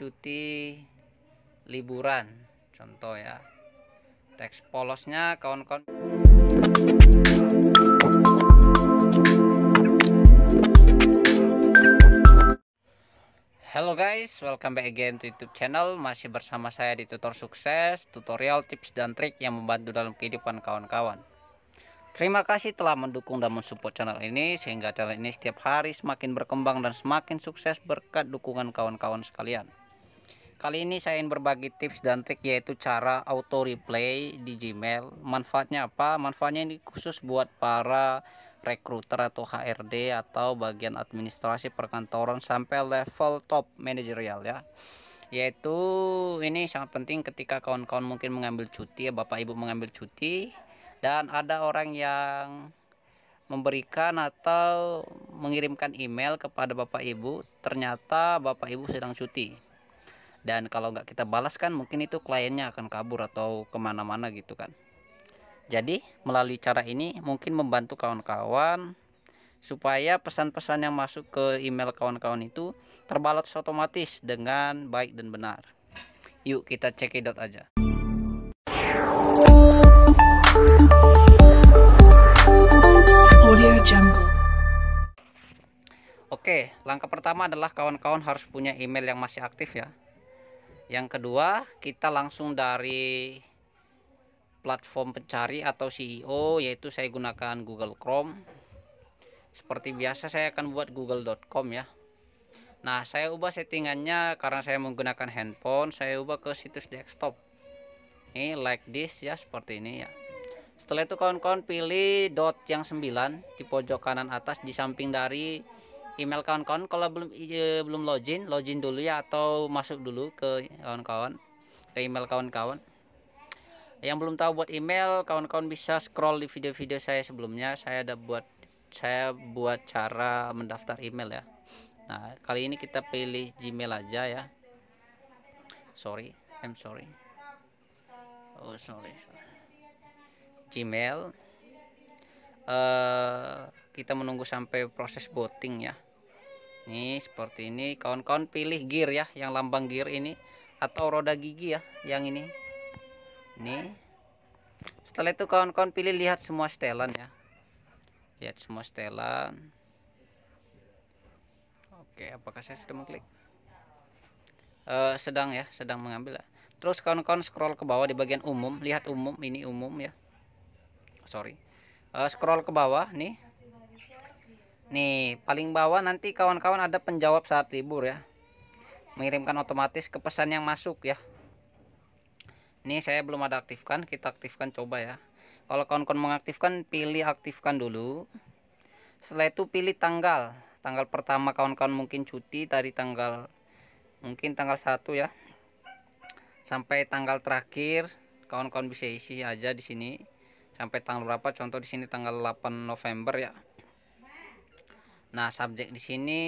cuti liburan contoh ya teks polosnya kawan-kawan Halo guys, welcome back again to YouTube channel. Masih bersama saya di Tutor Sukses, tutorial tips dan trik yang membantu dalam kehidupan kawan-kawan. Terima kasih telah mendukung dan mensupport channel ini sehingga channel ini setiap hari semakin berkembang dan semakin sukses berkat dukungan kawan-kawan sekalian. Kali ini saya ingin berbagi tips dan trik yaitu cara auto replay di Gmail. Manfaatnya apa? Manfaatnya ini khusus buat para rekruter atau HRD atau bagian administrasi perkantoran sampai level top manajerial ya. Yaitu ini sangat penting ketika kawan-kawan mungkin mengambil cuti ya Bapak Ibu mengambil cuti dan ada orang yang memberikan atau mengirimkan email kepada Bapak Ibu ternyata Bapak Ibu sedang cuti dan kalau nggak kita balas kan mungkin itu kliennya akan kabur atau kemana-mana gitu kan jadi melalui cara ini mungkin membantu kawan-kawan supaya pesan-pesan yang masuk ke email kawan-kawan itu terbalas otomatis dengan baik dan benar yuk kita cekidot aja Audio Jungle Oke, langkah pertama adalah kawan-kawan harus punya email yang masih aktif ya yang kedua kita langsung dari platform pencari atau CEO yaitu saya gunakan Google Chrome seperti biasa saya akan buat google.com ya nah saya ubah settingannya karena saya menggunakan handphone saya ubah ke situs desktop ini like this ya seperti ini ya setelah itu kawan-kawan pilih dot yang 9 di pojok kanan atas di samping dari email kawan-kawan kalau belum e, belum login login dulu ya atau masuk dulu ke kawan-kawan ke email kawan-kawan yang belum tahu buat email kawan-kawan bisa scroll di video-video saya sebelumnya saya ada buat saya buat cara mendaftar email ya nah kali ini kita pilih Gmail aja ya sorry I'm sorry oh sorry, sorry. Gmail uh, kita menunggu sampai proses voting ya nih seperti ini kawan-kawan pilih gear ya yang lambang gear ini atau roda gigi ya yang ini nih setelah itu kawan-kawan pilih lihat semua setelan ya lihat semua setelan oke apakah saya sudah mengklik uh, sedang ya sedang mengambil ya. terus kawan-kawan scroll ke bawah di bagian umum lihat umum ini umum ya sorry uh, scroll ke bawah nih Nih, paling bawah nanti kawan-kawan ada penjawab saat libur ya. Mengirimkan otomatis ke pesan yang masuk ya. Ini saya belum ada aktifkan, kita aktifkan coba ya. Kalau kawan-kawan mengaktifkan, pilih aktifkan dulu. Setelah itu pilih tanggal. Tanggal pertama kawan-kawan mungkin cuti dari tanggal mungkin tanggal 1 ya. Sampai tanggal terakhir kawan-kawan bisa isi aja di sini. Sampai tanggal berapa? Contoh di sini tanggal 8 November ya. Nah, subjek di sini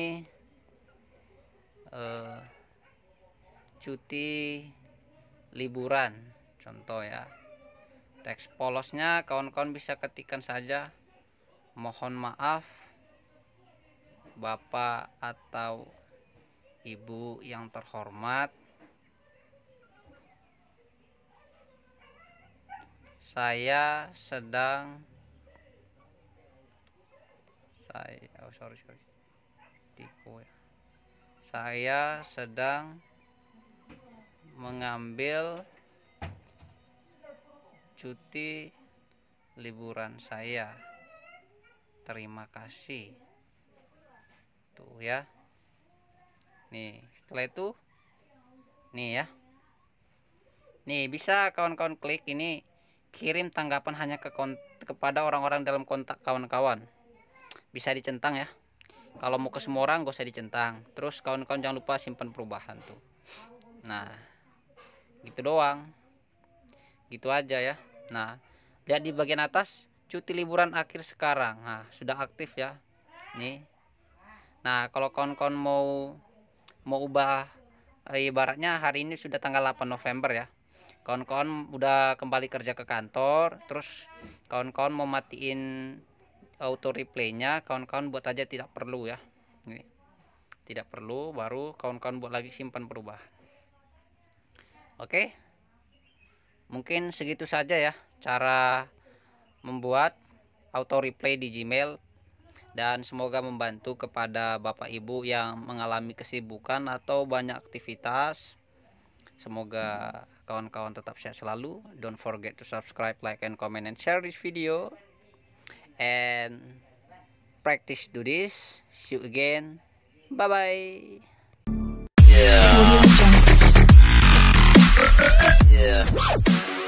uh, cuti liburan, contoh ya. Teks polosnya kawan-kawan bisa ketikkan saja mohon maaf Bapak atau Ibu yang terhormat saya sedang saya oh sorry sorry tipu ya saya sedang mengambil cuti liburan saya terima kasih tuh ya nih setelah itu nih ya nih bisa kawan-kawan klik ini kirim tanggapan hanya ke kepada orang-orang dalam kontak kawan-kawan bisa dicentang ya kalau mau ke semua orang gak usah dicentang terus kawan-kawan jangan lupa simpan perubahan tuh nah gitu doang gitu aja ya nah lihat di bagian atas cuti liburan akhir sekarang nah sudah aktif ya nih nah kalau kawan-kawan mau mau ubah eh, ibaratnya hari ini sudah tanggal 8 November ya kawan-kawan udah kembali kerja ke kantor terus kawan-kawan mau matiin auto replaynya kawan-kawan buat aja tidak perlu ya ini tidak perlu baru kawan-kawan buat lagi simpan perubahan oke mungkin segitu saja ya cara membuat auto replay di Gmail dan semoga membantu kepada Bapak Ibu yang mengalami kesibukan atau banyak aktivitas. Semoga kawan-kawan tetap sehat selalu. Don't forget to subscribe, like, and comment, and share this video and practice do this see you again bye bye yeah. yeah.